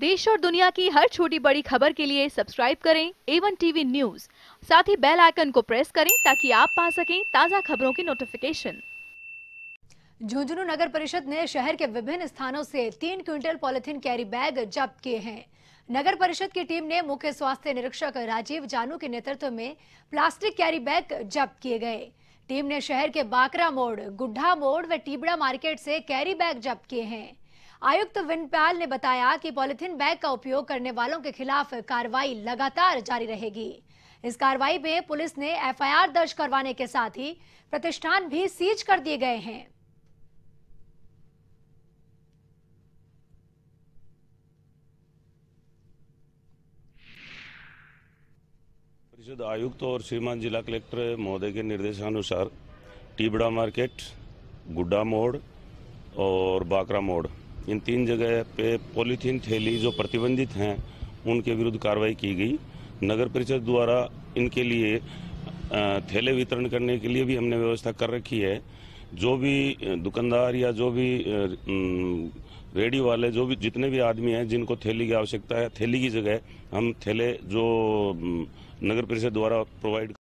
देश और दुनिया की हर छोटी बड़ी खबर के लिए सब्सक्राइब करें एवन टीवी न्यूज साथ ही बेल आइकन को प्रेस करें ताकि आप पा सकें ताज़ा खबरों की नोटिफिकेशन झुंझुनू नगर परिषद ने शहर के विभिन्न स्थानों से तीन क्विंटल पॉलिथीन कैरी बैग जब्त किए हैं नगर परिषद की टीम ने मुख्य स्वास्थ्य निरीक्षक राजीव जानू के नेतृत्व में प्लास्टिक कैरी बैग जब्त किए गए टीम ने शहर के बाकरा मोड़ गुड्ढा मोड़ व टीबड़ा मार्केट से कैरी बैग जब्त किए हैं आयुक्त विनपाल ने बताया कि पॉलिथिन बैग का उपयोग करने वालों के खिलाफ कार्रवाई लगातार जारी रहेगी इस कार्रवाई में पुलिस ने एफआईआर दर्ज करवाने के साथ ही प्रतिष्ठान भी सीज कर दिए गए हैं परिषद आयुक्त और श्रीमान जिला कलेक्टर महोदय के निर्देशानुसार टीबड़ा मार्केट गुड्डा मोड़ और बाकरा मोड़ इन तीन जगह पे पॉलीथीन थैली जो प्रतिबंधित हैं उनके विरुद्ध कार्रवाई की गई नगर परिषद द्वारा इनके लिए थैले वितरण करने के लिए भी हमने व्यवस्था कर रखी है जो भी दुकानदार या जो भी रेडी वाले जो भी जितने भी आदमी हैं जिनको थैली की आवश्यकता है थैली की जगह हम थैले जो नगर परिषद द्वारा प्रोवाइड